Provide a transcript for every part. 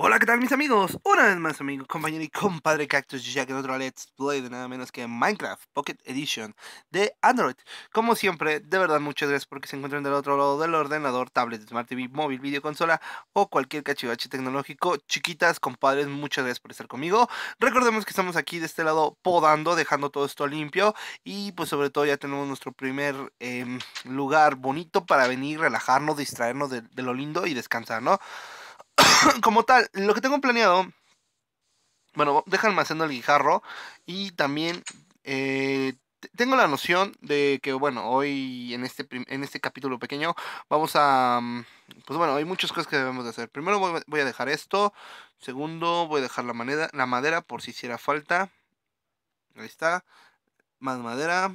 Hola, ¿qué tal mis amigos? Una vez más, amigo, compañero y compadre Cactus Jack en otro Let's Play de nada menos que Minecraft Pocket Edition de Android. Como siempre, de verdad muchas gracias porque se encuentran del otro lado del ordenador, tablet, smart TV, móvil, videoconsola o cualquier cachivache tecnológico. Chiquitas, compadres, muchas gracias por estar conmigo. Recordemos que estamos aquí de este lado podando, dejando todo esto limpio y pues sobre todo ya tenemos nuestro primer em, lugar bonito para venir, relajarnos, distraernos de, de lo lindo y descansar, ¿no? como tal, lo que tengo planeado. Bueno, deja haciendo el guijarro. Y también eh, tengo la noción de que, bueno, hoy en este, en este capítulo pequeño vamos a... Mm, pues bueno, hay muchas cosas que debemos de hacer. Primero voy, a dejar esto. Segundo, voy a dejar la, la madera por si hiciera falta. Ahí está. Más madera.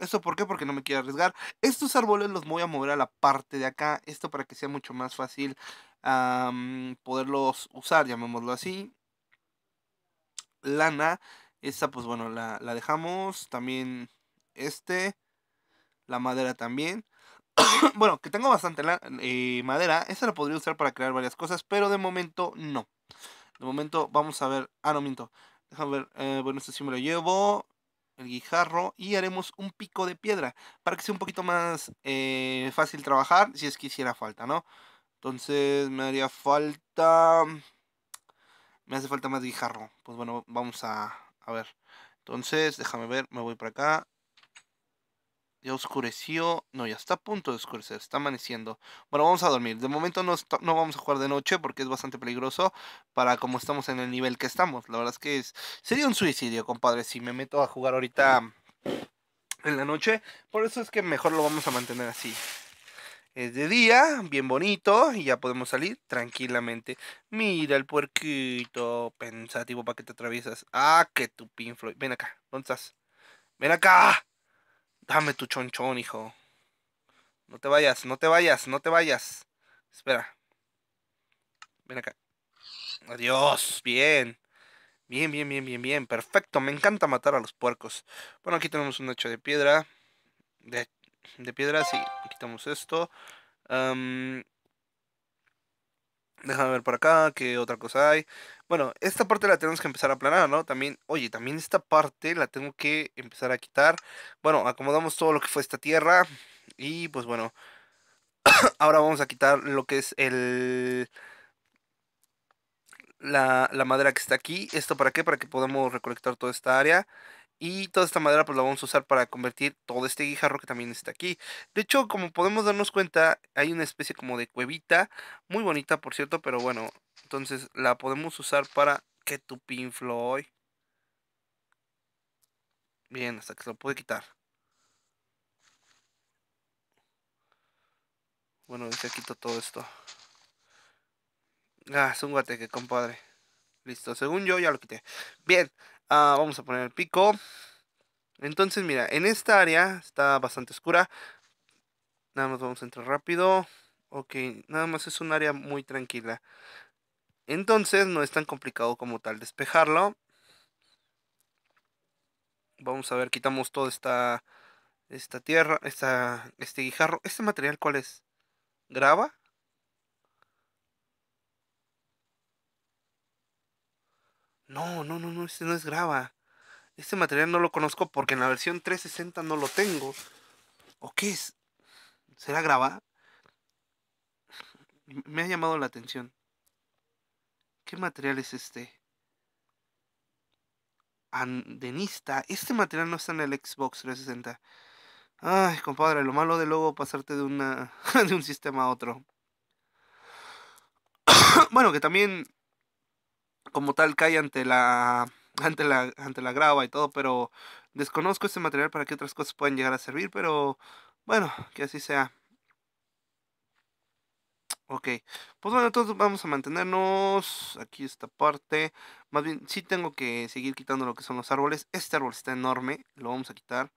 ¿Esto por qué? Porque no me quiero arriesgar. Estos árboles los voy a mover a la parte de acá. Esto para que sea mucho más fácil poderlos usar, llamémoslo así. Lana, Esa pues bueno, la, la dejamos. También este, la madera también. bueno, que tengo bastante la, eh, madera, esa la podría usar para crear varias cosas, pero de momento no. De momento vamos a ver, ah no, miento. Déjame ver, eh, bueno, este sí me lo llevo el guijarro y haremos un pico de piedra para que sea un poquito más eh, fácil trabajar si es que hiciera falta, ¿no? Entonces me haría falta... Me hace falta más guijarro. Pues bueno, vamos a, a ver. Entonces, déjame ver, me voy para acá. Ya oscureció. No, ya está a punto de oscurecer. Está amaneciendo. Bueno, vamos a dormir. De momento no, no vamos a jugar de noche porque es bastante peligroso para como estamos en el nivel que estamos. La verdad es que es, sería un suicidio, compadre, si me meto a jugar ahorita en la noche. Por eso es que mejor lo vamos a mantener así es de día, bien bonito, y ya podemos salir tranquilamente. Mira el puerquito, pensativo, ¿para que te atraviesas? Ah, que tu pinfloy. Ven acá, ¿dónde estás? Ven acá. Dame tu chonchón, hijo. No te vayas, no te vayas, no te vayas. Espera. Ven acá. Adiós, bien. Bien, bien, bien, bien, bien. Perfecto. Me encanta matar a los puercos. Bueno, aquí tenemos un hacha de piedra. De de piedra, sí, quitamos esto. déjame ver por acá, qué otra cosa hay. Bueno, esta parte la tenemos que empezar a aplanar, ¿no? También, oye, también esta parte la tengo que empezar a quitar. Bueno, acomodamos todo lo que fue esta tierra. Y pues bueno, ahora vamos a quitar lo que es el... La, la madera que está aquí. ¿Esto para qué? Para que podamos recolectar toda esta área. Y toda esta madera pues la vamos a usar para convertir todo este guijarro que también está aquí. De hecho, como podemos darnos cuenta, hay una especie como de cuevita. Muy bonita, por cierto, pero bueno. Entonces la podemos usar para que tu hoy Bien, hasta que se lo pude quitar. Bueno, ya quito todo esto. Ah, es un guateque, compadre. Listo, según yo ya lo quité. Bien, Ah, vamos a poner el pico. Entonces, mira, en esta área está bastante oscura. Nada más vamos a entrar rápido. Ok, nada más es un área muy tranquila. Entonces, no es tan complicado como tal despejarlo. Vamos a ver, quitamos toda esta, esta tierra, esta, este guijarro. ¿Este material cuál es? ¿Grava? No, no, no, no, este no es grava. Este material no lo conozco porque en la versión 360 no lo tengo. ¿O qué es? ¿Será grava? Me ha llamado la atención. ¿Qué material es este? Andenista. Este material no está en el Xbox 360. Ay, compadre, lo malo de luego pasarte de, una, de un sistema a otro. bueno, que también como tal cae ante la, ante la, ante la grava y todo, pero desconozco este material para que otras cosas puedan llegar a servir, pero bueno, que así sea. Ok, pues bueno, entonces vamos a mantenernos aquí esta parte. Más bien, sí tengo que seguir quitando lo que son los árboles. Este árbol está enorme, lo vamos a quitar.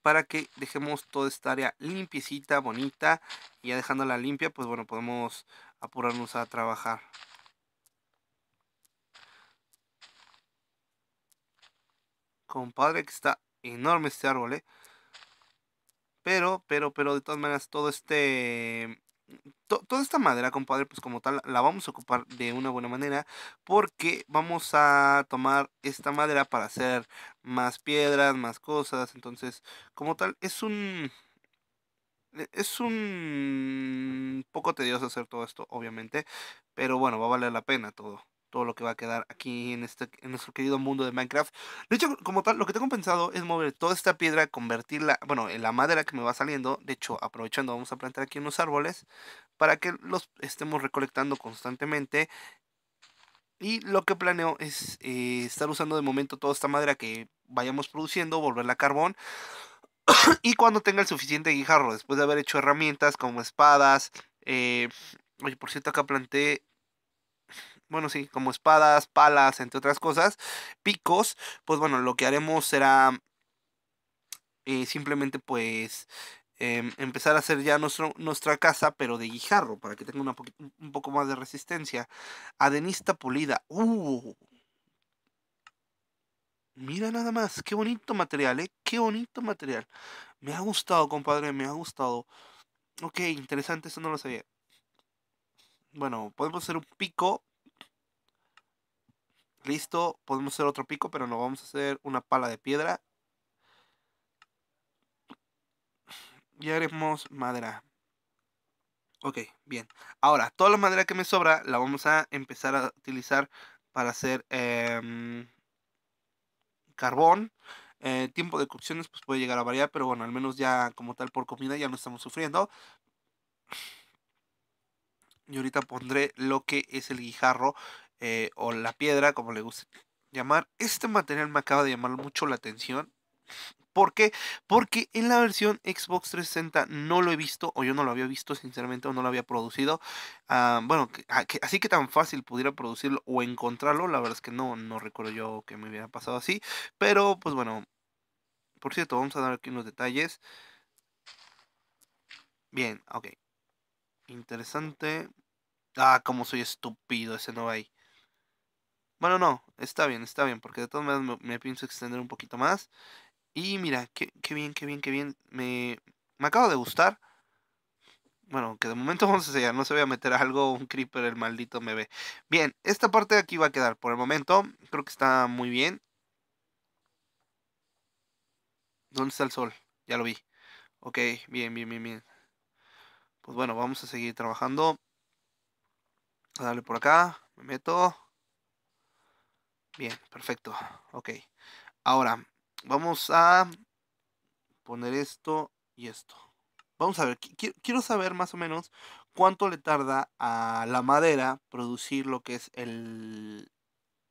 Para que dejemos toda esta área limpiecita, bonita. Y ya dejándola limpia, pues bueno, podemos apurarnos a trabajar. Compadre que está enorme este árbol, ¿eh? Pero, pero, pero de todas maneras todo este... toda esta madera, compadre, pues como tal la vamos a ocupar de una buena manera porque vamos a tomar esta madera para hacer más piedras, más cosas. Entonces, como tal, es un e-, es un poco tedioso hacer todo esto, obviamente, pero bueno, va a valer la pena todo todo lo que va a quedar aquí en este en nuestro querido mundo de Minecraft. De hecho, como tal, lo que tengo pensado es mover toda esta piedra, convertirla, bueno, en la madera que me va saliendo, de hecho, aprovechando vamos a plantar aquí unos árboles para que los estemos recolectando constantemente. Y lo que planeo es eh, estar usando de momento toda esta madera que vayamos produciendo, volverla a carbón. y cuando tenga el suficiente guijarro, después de haber hecho herramientas como espadas, eh, oye, por cierto, acá planté, bueno, sí, como espadas, palas, entre otras cosas, picos, pues bueno, lo que haremos será eh, simplemente pues em, empezar a hacer ya nuestra casa, pero de guijarro, para que tenga un poco más de resistencia. Adenista pulida, uh, Mira nada más, qué bonito material, ¿eh? Qué bonito material. Me ha gustado, compadre, me ha gustado. Ok, interesante, eso no lo sabía. Bueno, podemos hacer un pico. Listo, podemos hacer otro pico, pero no, vamos a hacer una pala de piedra. Y haremos madera. Ok, bien. Ahora, toda la madera que me sobra la vamos a empezar a utilizar para hacer... Eh, carbón. Eh, tiempo de cocciones pues puede llegar a variar, pero bueno, al menos ya como tal por comida ya no estamos sufriendo. Y ahorita pondré lo que es el guijarro eh, o la piedra, como le guste llamar. Este material me acaba de llamar mucho la atención ¿Por qué? Porque en la versión Xbox 360 no lo he visto, o yo no lo había visto, sinceramente, o no lo había producido. Ah, bueno, ah, así que tan fácil pudiera producirlo o encontrarlo, la verdad es que no, no recuerdo yo que me hubiera pasado así. Pero, pues bueno, por cierto, vamos a dar aquí unos detalles. Bien, ok. Interesante. Ah, como soy estúpido, ese no hay Bueno, no, está bien, está bien, porque de todas maneras me pienso extender un poquito más. Y mira, qué, bien, qué bien, qué bien. Me, me acabo de gustar. Bueno, que de momento vamos a seguir no se voy a meter algo, un creeper, el maldito me ve. Bien, esta parte de aquí va a quedar por el momento. Creo que está muy bien. ¿Dónde está el sol? Ya lo vi. Ok, bien, bien, bien, bien. Pues bueno, vamos a seguir trabajando. A darle por acá. Me meto. Bien, perfecto. Ok. Ahora, Vamos a poner esto y esto. Vamos a ver, quiero saber más o menos cuánto le tarda a la madera producir lo que es el,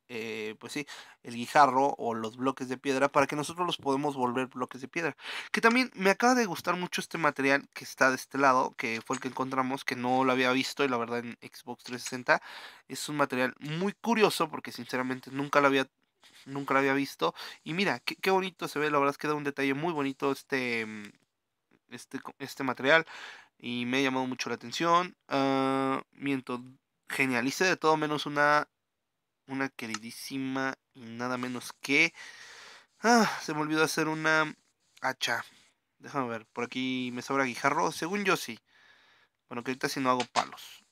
eh, pues sí, el guijarro o los bloques de piedra para que nosotros los podemos volver bloques de piedra. Que también me acaba de gustar mucho este material que está de este lado, que fue el que encontramos, que no lo había visto y la verdad en Xbox 360 es un material muy curioso porque sinceramente nunca lo había nunca la había visto. Y mira, qué, bonito se ve, la verdad es que da un detalle muy bonito este, mm, este, este, material. Y me ha llamado mucho la atención. mientras ah, miento, genialice de todo menos una, una queridísima nada menos que... Ah, se me olvidó hacer una hacha. Déjame ver, por aquí me sobra guijarro. Según yo sí. Bueno, que ahorita si no hago palos.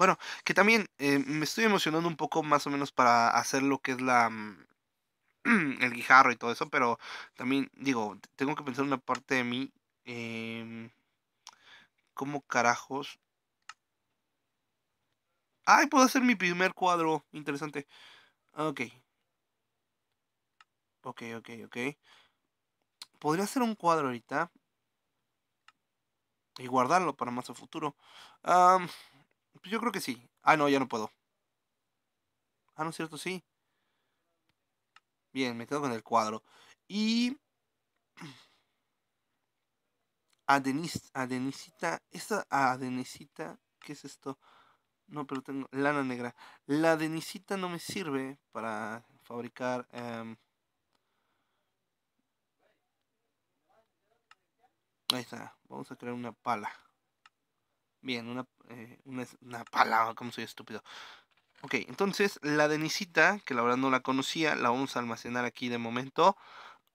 Bueno, que también eh, me estoy emocionando un poco más o menos para hacer lo que es la mm, el guijarro y todo eso, pero también digo, tengo que pensar una parte de mí. Em, ¿Cómo carajos? ¡Ay! Puedo hacer mi primer cuadro. Interesante. Ah, ok. Ok, ok, ok. Podría hacer un cuadro ahorita. Y guardarlo para más a futuro. Pues yo creo que sí. Ah, no, ya no puedo. Ah, no es cierto, sí. Bien, me quedo con el cuadro. Y. Adenis, adenisita Esta adenisita ¿Qué es esto? No, pero tengo lana negra. La adenisita no me sirve para fabricar. Em, ahí está. Vamos a crear una pala. Bien, una, eh, palabra, como soy estúpido. Ok, entonces la denisita, que la verdad no la conocía, la vamos a almacenar aquí de momento.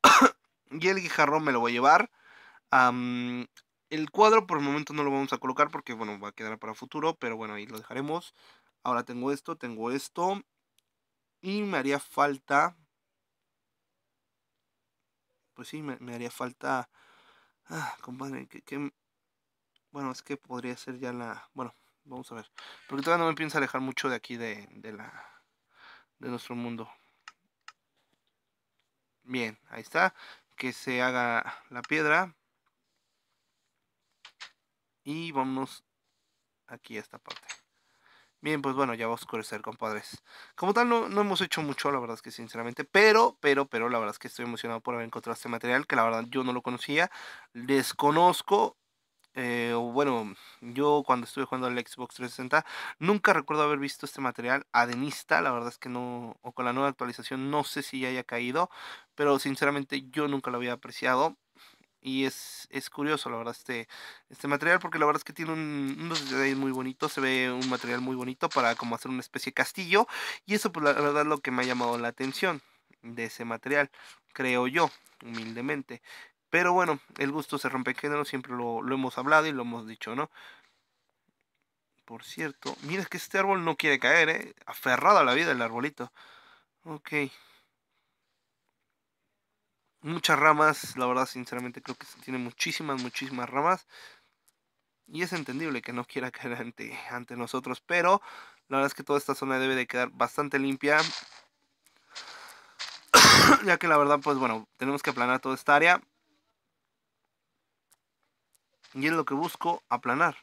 y el guijarrón me lo voy a llevar. el cuadro por el momento no lo vamos a colocar porque, bueno, va a quedar para futuro, pero bueno, ahí lo dejaremos. Ahora tengo esto, tengo esto. Y me haría falta... Pues sí, me, haría falta... Ah, compadre, ¿qué, qué bueno, es que podría ser ya la... Bueno, vamos a ver. Porque todavía no me pienso alejar mucho de aquí, de, de la... De nuestro mundo. Bien, ahí está. Que se haga la piedra. Y vámonos aquí a esta parte. Bien, pues bueno, ya va a oscurecer, compadres. Como tal, no, hemos hecho mucho, la verdad es que sinceramente. Pero, pero, pero, la verdad es que estoy emocionado por haber encontrado este material, que la verdad yo no lo conocía. Desconozco eh, bueno, yo cuando estuve jugando al Xbox 360, nunca recuerdo haber visto este material adenista, la verdad es que no, o con la nueva actualización, no sé si ya haya caído, pero sinceramente yo nunca lo había apreciado. Y es, curioso, la verdad, este, este material, porque la verdad es que tiene un, unos muy bonito se ve un material muy bonito para como hacer una especie de castillo, y eso pues, la verdad es lo que me ha llamado la atención de ese material, creo yo, humildemente. Pero bueno, el gusto se rompe en género, siempre lo, hemos hablado y lo hemos dicho, ¿no? Por cierto, mira que este árbol no quiere caer, ¿eh? Aferrado a la vida el arbolito. Ok. Muchas ramas, la verdad, sinceramente creo que tiene muchísimas, muchísimas ramas. Y es entendible que no quiera caer ante, ante nosotros, pero la verdad es que toda esta zona debe de quedar bastante limpia. ya que la verdad, pues bueno, tenemos que aplanar toda esta área. Y es lo que busco aplanar.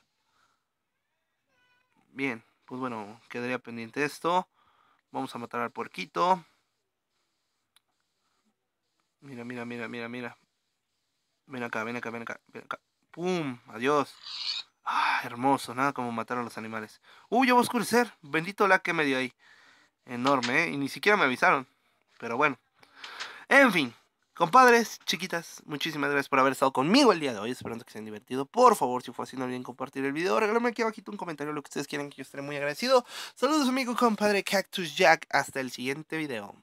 Bien, pues bueno, quedaría pendiente esto. Vamos a matar al puerquito. Mira, mira, mira, mira, mira. Ven acá, ven acá, ven acá, ven acá. ¡Pum! Adiós. Ah, hermoso, nada como matar a los animales. ¡Uy, yo ya a oscurecer! Bendito la que me dio ahí. Enorme, ¿eh? Y ni siquiera me avisaron. Pero bueno. En fin, Compadres, chiquitas, muchísimas gracias por haber estado conmigo el día de hoy. Esperando que se hayan divertido. Por favor, si fue así, no olviden compartir el video. Regálame aquí abajito un comentario, lo que ustedes quieran, que yo esté muy agradecido. Saludos, amigo compadre Cactus Jack. Hasta el siguiente video.